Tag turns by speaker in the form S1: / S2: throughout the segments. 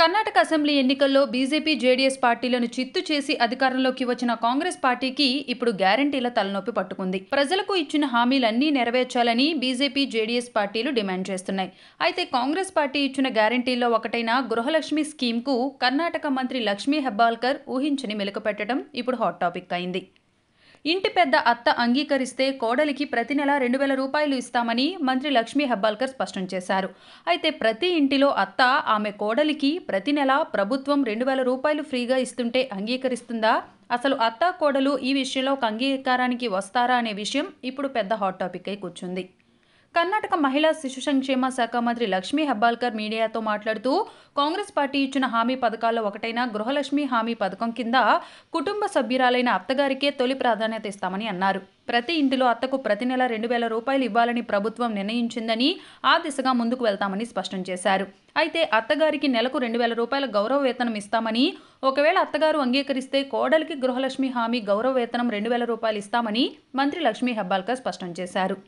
S1: Karnataka assembly ఎన్నికల్లో BJP JDS పార్టీలను చిత్తు చేసి అధికారంలోకి వచ్చిన కాంగ్రెస్ పార్టీకి ఇప్పుడు గ్యారంటీల తలనొప్పి పట్టుకుంది ప్రజలకు ఇచ్చిన హామీలన్నీ నెరవేర్చాలని బీజేపీ జేడీఎస్ పార్టీలు డిమాండ్ చేస్తున్నాయి అయితే కాంగ్రెస్ పార్టీ ఇచ్చిన గ్యారంటీల్లో ఒకటైన గృహలక్ష్మి స్కీమ్కు కర్ణాటక మంత్రి లక్ష్మీ హెబ్బాల్కర్ ఊహించని మెలకపెట్టడం ఇప్పుడు హాట్ టాపిక్ అయింది ఇంటి పెద్ద అత్త అంగీకరిస్తే కోడలికి ప్రతి నెల రెండు వేల రూపాయలు ఇస్తామని మంత్రి లక్ష్మీ హెబ్బాల్కర్ స్పష్టం చేశారు అయితే ప్రతి ఇంటిలో అత్త ఆమె కోడలికి ప్రతి నెల ప్రభుత్వం రెండు వేల రూపాయలు ఫ్రీగా ఇస్తుంటే అంగీకరిస్తుందా అసలు అత్త కోడలు ఈ విషయంలో ఒక అంగీకారానికి వస్తారా అనే విషయం ఇప్పుడు పెద్ద హాట్ టాపిక్ అయి కూర్చుంది కర్ణాటక మహిళా శిశు సంక్షేమ శాఖ మంత్రి లక్ష్మీ హెబ్బాల్కర్ మీడియాతో మాట్లాడుతూ కాంగ్రెస్ పార్టీ ఇచ్చిన హామీ పథకాల్లో ఒకటైన గృహలక్ష్మి హామీ పథకం కింద కుటుంబ సభ్యురాలైన అత్తగారికే తొలి ప్రాధాన్యత ఇస్తామని అన్నారు ప్రతి ఇంటిలో అత్తకు ప్రతి నెల రెండు వేల రూపాయలు ఇవ్వాలని ప్రభుత్వం నిర్ణయించిందని ఆ దిశగా ముందుకు వెళ్తామని స్పష్టం చేశారు అయితే అత్తగారికి నెలకు రెండు వేల రూపాయల గౌరవ వేతనం ఇస్తామని ఒకవేళ అత్తగారు అంగీకరిస్తే కోడలికి గృహలక్ష్మి హామీ గౌరవ వేతనం రెండు వేల రూపాయలు ఇస్తామని మంత్రి లక్ష్మీ హెబ్బాల్కర్ స్పష్టం చేశారు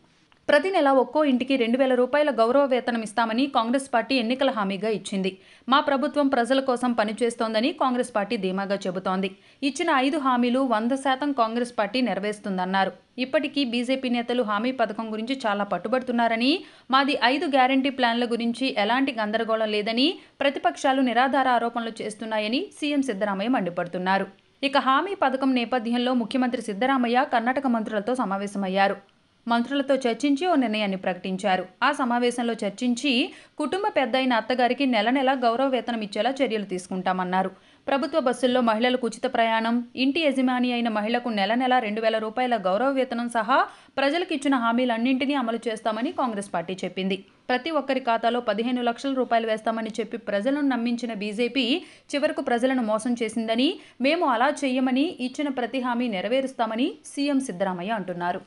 S1: ప్రతి నెల ఒక్కో ఇంటికి రెండు వేల రూపాయల గౌరవ వేతనం ఇస్తామని కాంగ్రెస్ పార్టీ ఎన్నికల హామీగా ఇచ్చింది మా ప్రభుత్వం ప్రజల కోసం పనిచేస్తోందని కాంగ్రెస్ పార్టీ ధీమాగా చెబుతోంది ఇచ్చిన ఐదు హామీలు వంద శాతం కాంగ్రెస్ పార్టీ నెరవేరుస్తుందన్నారు ఇప్పటికీ బీజేపీ నేతలు హామీ పథకం గురించి చాలా పట్టుబడుతున్నారని మాది ఐదు గ్యారంటీ ప్లాన్ల గురించి ఎలాంటి గందరగోళం లేదని ప్రతిపక్షాలు నిరాధార ఆరోపణలు చేస్తున్నాయని సీఎం సిద్దరామయ్య మండిపడుతున్నారు ఇక హామీ పథకం నేపథ్యంలో ముఖ్యమంత్రి సిద్దరామయ్య కర్ణాటక మంత్రులతో సమావేశమయ్యారు మంత్రులతో చర్చించి ఓ నిర్ణయాన్ని ప్రకటించారు ఆ సమావేశంలో చర్చించి కుటుంబ పెద్ద అయిన అత్తగారికి నెల నెల గౌరవ వేతనం ఇచ్చేలా చర్యలు తీసుకుంటామన్నారు ప్రభుత్వ బస్సుల్లో మహిళలకు ఉచిత ప్రయాణం ఇంటి యజమాని అయిన మహిళకు నెల నెల రెండు వేల రూపాయల గౌరవ వేతనం సహా ప్రజలకు ఇచ్చిన హామీలన్నింటినీ అమలు చేస్తామని కాంగ్రెస్ పార్టీ చెప్పింది ప్రతి ఒక్కరి ఖాతాలో పదిహేను లక్షల రూపాయలు వేస్తామని చెప్పి ప్రజలను నమ్మించిన బీజేపీ చివరకు ప్రజలను మోసం చేసిందని మేము అలా చేయమని ఇచ్చిన ప్రతి హామీ నెరవేరుస్తామని సీఎం సిద్దరామయ్య అంటున్నారు